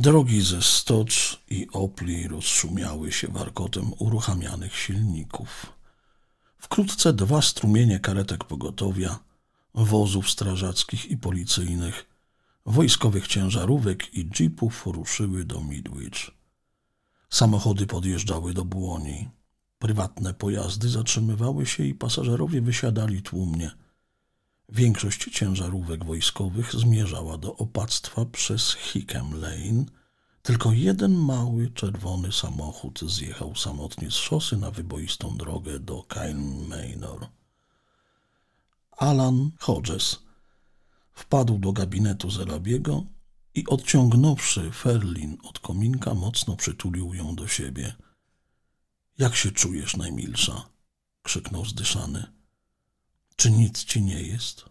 Drogi ze stocz i opli rozszumiały się warkotem uruchamianych silników. Wkrótce dwa strumienie karetek pogotowia, wozów strażackich i policyjnych, wojskowych ciężarówek i jeepów ruszyły do Midwich. Samochody podjeżdżały do Błoni. Prywatne pojazdy zatrzymywały się i pasażerowie wysiadali tłumnie – Większość ciężarówek wojskowych zmierzała do opactwa przez Hickam Lane. Tylko jeden mały, czerwony samochód zjechał samotnie z szosy na wyboistą drogę do Cairn Manor. Alan Hodges wpadł do gabinetu Zerabiego i odciągnąwszy Ferlin od kominka, mocno przytulił ją do siebie. – Jak się czujesz, najmilsza? – krzyknął zdyszany. Czy nic ci nie jest?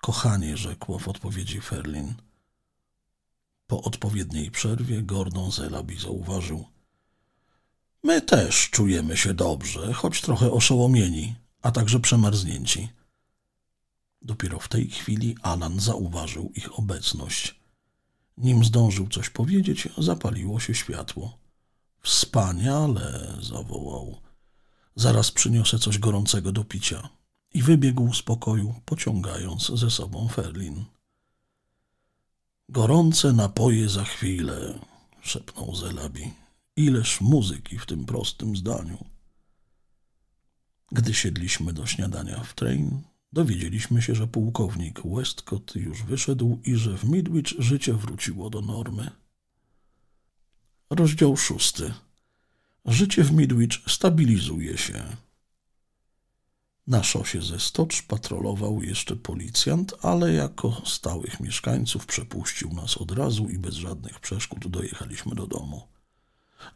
Kochanie, rzekło w odpowiedzi Ferlin. Po odpowiedniej przerwie Gordon Zelabi zauważył. My też czujemy się dobrze, choć trochę oszołomieni, a także przemarznięci. Dopiero w tej chwili Alan zauważył ich obecność. Nim zdążył coś powiedzieć, zapaliło się światło. Wspaniale, zawołał. Zaraz przyniosę coś gorącego do picia i wybiegł z pokoju, pociągając ze sobą Ferlin. Gorące napoje za chwilę, szepnął Zelabi. Ileż muzyki w tym prostym zdaniu. Gdy siedliśmy do śniadania w train, dowiedzieliśmy się, że pułkownik Westcott już wyszedł i że w Midwich życie wróciło do normy. Rozdział szósty. Życie w Midwich stabilizuje się. Na szosie ze Stocz patrolował jeszcze policjant, ale jako stałych mieszkańców przepuścił nas od razu i bez żadnych przeszkód dojechaliśmy do domu.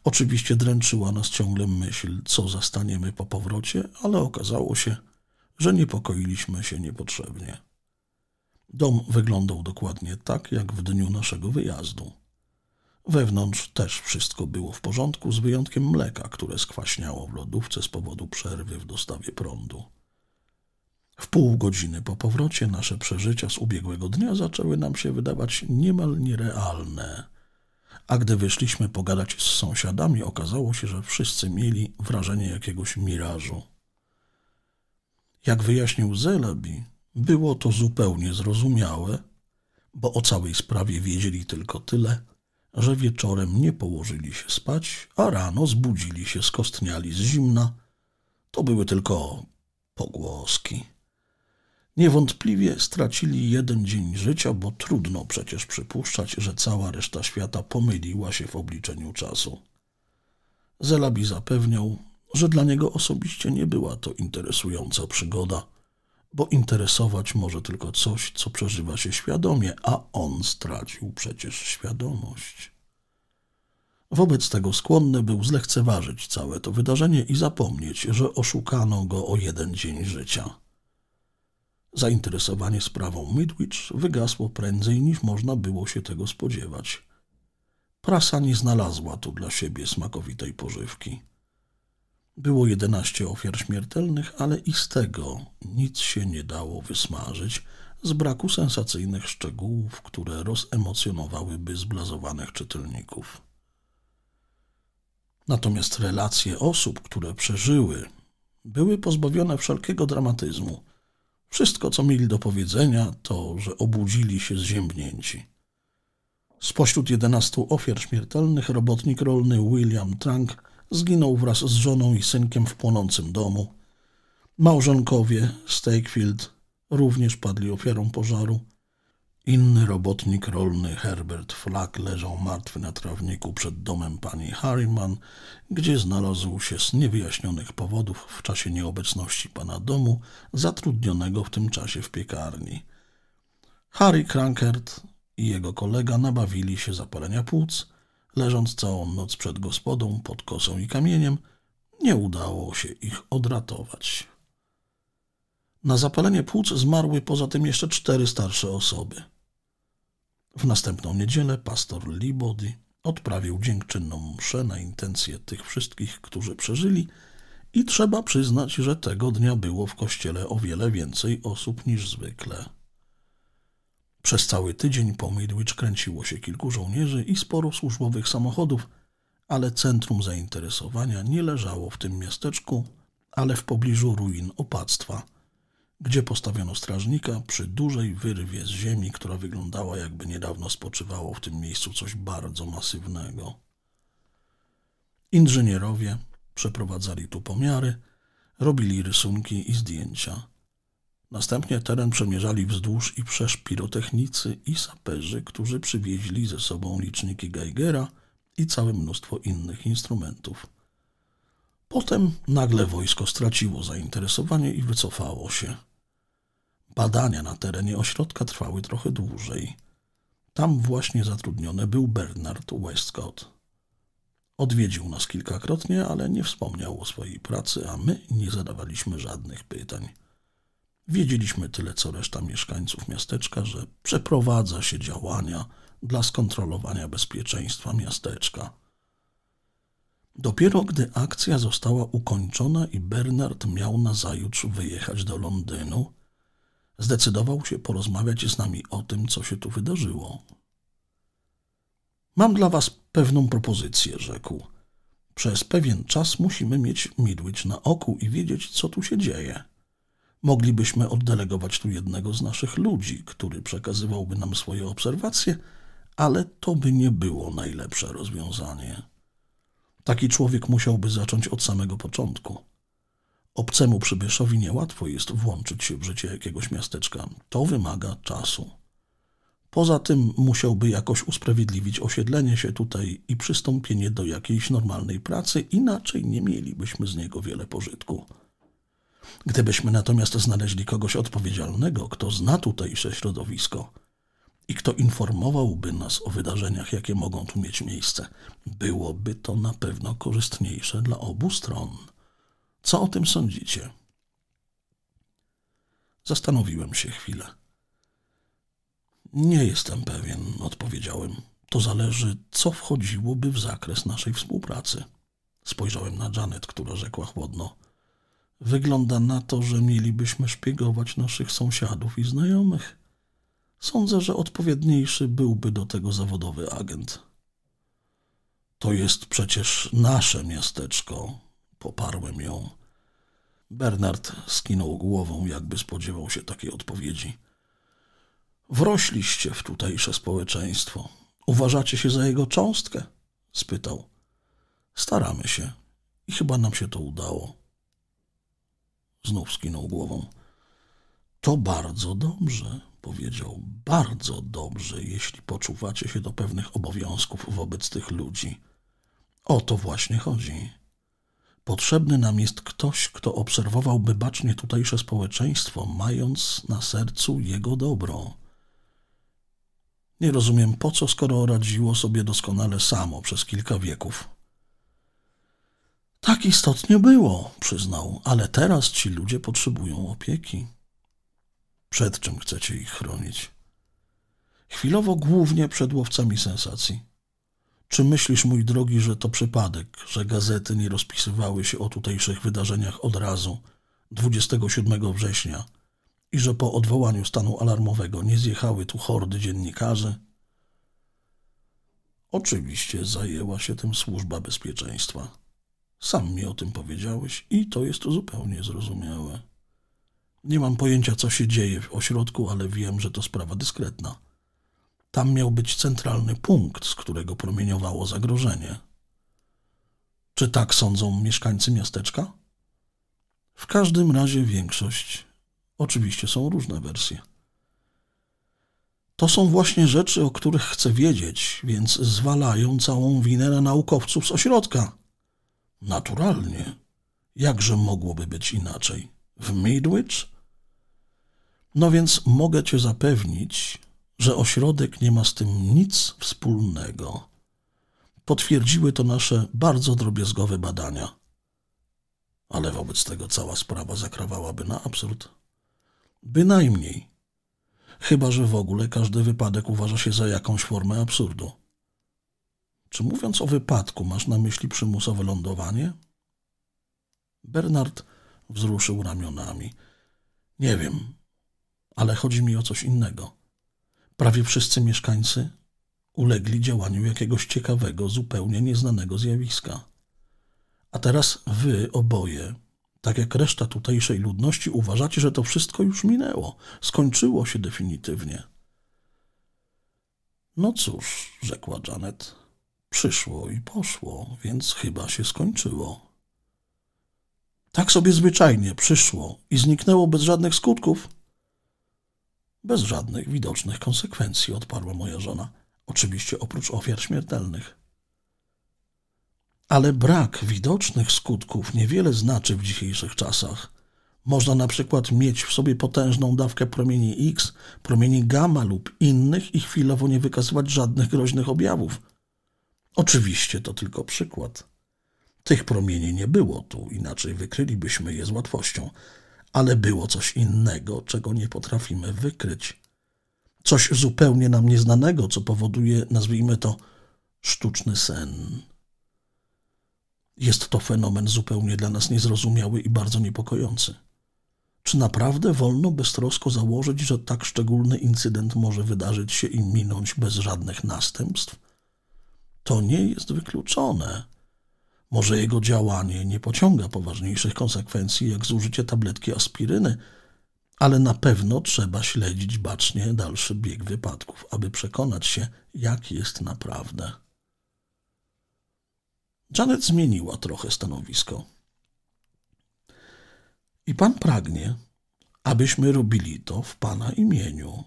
Oczywiście dręczyła nas ciągle myśl, co zastaniemy po powrocie, ale okazało się, że niepokoiliśmy się niepotrzebnie. Dom wyglądał dokładnie tak, jak w dniu naszego wyjazdu. Wewnątrz też wszystko było w porządku, z wyjątkiem mleka, które skwaśniało w lodówce z powodu przerwy w dostawie prądu. W pół godziny po powrocie nasze przeżycia z ubiegłego dnia zaczęły nam się wydawać niemal nierealne. A gdy wyszliśmy pogadać z sąsiadami, okazało się, że wszyscy mieli wrażenie jakiegoś mirażu. Jak wyjaśnił Zelabi, było to zupełnie zrozumiałe, bo o całej sprawie wiedzieli tylko tyle, że wieczorem nie położyli się spać, a rano zbudzili się skostniali z zimna. To były tylko pogłoski. Niewątpliwie stracili jeden dzień życia, bo trudno przecież przypuszczać, że cała reszta świata pomyliła się w obliczeniu czasu. Zelabi zapewniał, że dla niego osobiście nie była to interesująca przygoda, bo interesować może tylko coś, co przeżywa się świadomie, a on stracił przecież świadomość. Wobec tego skłonny był zlekceważyć całe to wydarzenie i zapomnieć, że oszukano go o jeden dzień życia. Zainteresowanie sprawą Midwich wygasło prędzej niż można było się tego spodziewać. Prasa nie znalazła tu dla siebie smakowitej pożywki. Było jedenaście ofiar śmiertelnych, ale i z tego nic się nie dało wysmażyć z braku sensacyjnych szczegółów, które rozemocjonowałyby zblazowanych czytelników. Natomiast relacje osób, które przeżyły, były pozbawione wszelkiego dramatyzmu – wszystko, co mieli do powiedzenia, to, że obudzili się zziębnięci. Spośród jedenastu ofiar śmiertelnych robotnik rolny William Trunk zginął wraz z żoną i synkiem w płonącym domu. Małżonkowie Stakefield również padli ofiarą pożaru, Inny robotnik rolny Herbert Flack leżał martwy na trawniku przed domem pani Harriman, gdzie znalazł się z niewyjaśnionych powodów w czasie nieobecności pana domu, zatrudnionego w tym czasie w piekarni. Harry Krankert i jego kolega nabawili się zapalenia płuc, leżąc całą noc przed gospodą pod kosą i kamieniem, nie udało się ich odratować. Na zapalenie płuc zmarły poza tym jeszcze cztery starsze osoby. W następną niedzielę pastor Libody odprawił dziękczynną mszę na intencje tych wszystkich, którzy przeżyli i trzeba przyznać, że tego dnia było w kościele o wiele więcej osób niż zwykle. Przez cały tydzień po Midwich kręciło się kilku żołnierzy i sporo służbowych samochodów, ale centrum zainteresowania nie leżało w tym miasteczku, ale w pobliżu ruin opactwa – gdzie postawiono strażnika przy dużej wyrwie z ziemi, która wyglądała jakby niedawno spoczywało w tym miejscu coś bardzo masywnego. Inżynierowie przeprowadzali tu pomiary, robili rysunki i zdjęcia. Następnie teren przemierzali wzdłuż i przesz pirotechnicy i saperzy, którzy przywieźli ze sobą liczniki Geigera i całe mnóstwo innych instrumentów. Potem nagle wojsko straciło zainteresowanie i wycofało się – Badania na terenie ośrodka trwały trochę dłużej. Tam właśnie zatrudniony był Bernard Westcott. Odwiedził nas kilkakrotnie, ale nie wspomniał o swojej pracy, a my nie zadawaliśmy żadnych pytań. Wiedzieliśmy tyle co reszta mieszkańców miasteczka, że przeprowadza się działania dla skontrolowania bezpieczeństwa miasteczka. Dopiero gdy akcja została ukończona i Bernard miał nazajutrz wyjechać do Londynu, zdecydował się porozmawiać z nami o tym, co się tu wydarzyło. Mam dla was pewną propozycję, rzekł. Przez pewien czas musimy mieć Midwich na oku i wiedzieć, co tu się dzieje. Moglibyśmy oddelegować tu jednego z naszych ludzi, który przekazywałby nam swoje obserwacje, ale to by nie było najlepsze rozwiązanie. Taki człowiek musiałby zacząć od samego początku. Obcemu przybyszowi niełatwo jest włączyć się w życie jakiegoś miasteczka. To wymaga czasu. Poza tym musiałby jakoś usprawiedliwić osiedlenie się tutaj i przystąpienie do jakiejś normalnej pracy, inaczej nie mielibyśmy z niego wiele pożytku. Gdybyśmy natomiast znaleźli kogoś odpowiedzialnego, kto zna tutejsze środowisko i kto informowałby nas o wydarzeniach, jakie mogą tu mieć miejsce, byłoby to na pewno korzystniejsze dla obu stron. Co o tym sądzicie? Zastanowiłem się chwilę. Nie jestem pewien, odpowiedziałem. To zależy, co wchodziłoby w zakres naszej współpracy. Spojrzałem na Janet, która rzekła chłodno. Wygląda na to, że mielibyśmy szpiegować naszych sąsiadów i znajomych. Sądzę, że odpowiedniejszy byłby do tego zawodowy agent. To jest przecież nasze miasteczko, Poparłem ją. Bernard skinął głową, jakby spodziewał się takiej odpowiedzi. Wrośliście w tutejsze społeczeństwo. Uważacie się za jego cząstkę? spytał. Staramy się i chyba nam się to udało. Znów skinął głową. To bardzo dobrze, powiedział. Bardzo dobrze, jeśli poczuwacie się do pewnych obowiązków wobec tych ludzi. O to właśnie chodzi. Potrzebny nam jest ktoś, kto obserwowałby bacznie tutejsze społeczeństwo, mając na sercu jego dobro. Nie rozumiem po co, skoro radziło sobie doskonale samo przez kilka wieków. Tak istotnie było, przyznał, ale teraz ci ludzie potrzebują opieki. Przed czym chcecie ich chronić? Chwilowo głównie przed łowcami sensacji. Czy myślisz, mój drogi, że to przypadek, że gazety nie rozpisywały się o tutejszych wydarzeniach od razu, 27 września, i że po odwołaniu stanu alarmowego nie zjechały tu hordy dziennikarzy? Oczywiście zajęła się tym służba bezpieczeństwa. Sam mi o tym powiedziałeś i to jest zupełnie zrozumiałe. Nie mam pojęcia, co się dzieje w ośrodku, ale wiem, że to sprawa dyskretna. Tam miał być centralny punkt, z którego promieniowało zagrożenie. Czy tak sądzą mieszkańcy miasteczka? W każdym razie większość. Oczywiście są różne wersje. To są właśnie rzeczy, o których chcę wiedzieć, więc zwalają całą winę na naukowców z ośrodka. Naturalnie. Jakże mogłoby być inaczej? W Midwich? No więc mogę cię zapewnić, że ośrodek nie ma z tym nic wspólnego. Potwierdziły to nasze bardzo drobiazgowe badania. Ale wobec tego cała sprawa zakrawałaby na absurd. Bynajmniej. Chyba, że w ogóle każdy wypadek uważa się za jakąś formę absurdu. Czy mówiąc o wypadku, masz na myśli przymusowe lądowanie? Bernard wzruszył ramionami. Nie wiem, ale chodzi mi o coś innego. Prawie wszyscy mieszkańcy ulegli działaniu jakiegoś ciekawego, zupełnie nieznanego zjawiska. A teraz wy oboje, tak jak reszta tutejszej ludności, uważacie, że to wszystko już minęło, skończyło się definitywnie. No cóż, rzekła Janet, przyszło i poszło, więc chyba się skończyło. Tak sobie zwyczajnie przyszło i zniknęło bez żadnych skutków. Bez żadnych widocznych konsekwencji, odparła moja żona. Oczywiście oprócz ofiar śmiertelnych. Ale brak widocznych skutków niewiele znaczy w dzisiejszych czasach. Można na przykład mieć w sobie potężną dawkę promieni X, promieni gamma lub innych i chwilowo nie wykazywać żadnych groźnych objawów. Oczywiście to tylko przykład. Tych promieni nie było tu, inaczej wykrylibyśmy je z łatwością ale było coś innego, czego nie potrafimy wykryć. Coś zupełnie nam nieznanego, co powoduje, nazwijmy to, sztuczny sen. Jest to fenomen zupełnie dla nas niezrozumiały i bardzo niepokojący. Czy naprawdę wolno beztrosko założyć, że tak szczególny incydent może wydarzyć się i minąć bez żadnych następstw? To nie jest wykluczone. Może jego działanie nie pociąga poważniejszych konsekwencji jak zużycie tabletki aspiryny, ale na pewno trzeba śledzić bacznie dalszy bieg wypadków, aby przekonać się, jak jest naprawdę. Janet zmieniła trochę stanowisko. I pan pragnie, abyśmy robili to w pana imieniu.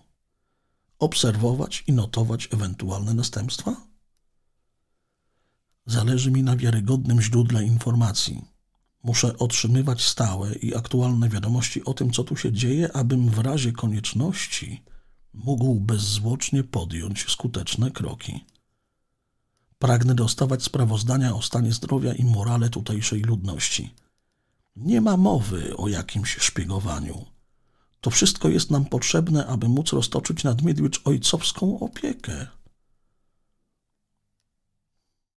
Obserwować i notować ewentualne następstwa? Zależy mi na wiarygodnym źródle informacji. Muszę otrzymywać stałe i aktualne wiadomości o tym, co tu się dzieje, abym w razie konieczności mógł bezzwłocznie podjąć skuteczne kroki. Pragnę dostawać sprawozdania o stanie zdrowia i morale tutejszej ludności. Nie ma mowy o jakimś szpiegowaniu. To wszystko jest nam potrzebne, aby móc roztoczyć nad Midwich ojcowską opiekę.